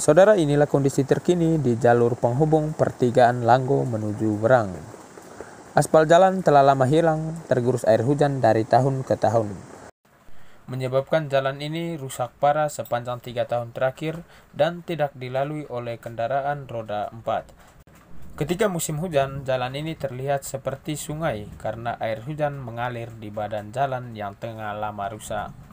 Saudara inilah kondisi terkini di jalur penghubung pertigaan Langgo menuju Berang. Aspal jalan telah lama hilang tergerus air hujan dari tahun ke tahun. Menyebabkan jalan ini rusak parah sepanjang tiga tahun terakhir dan tidak dilalui oleh kendaraan roda empat. Ketika musim hujan, jalan ini terlihat seperti sungai karena air hujan mengalir di badan jalan yang tengah lama rusak.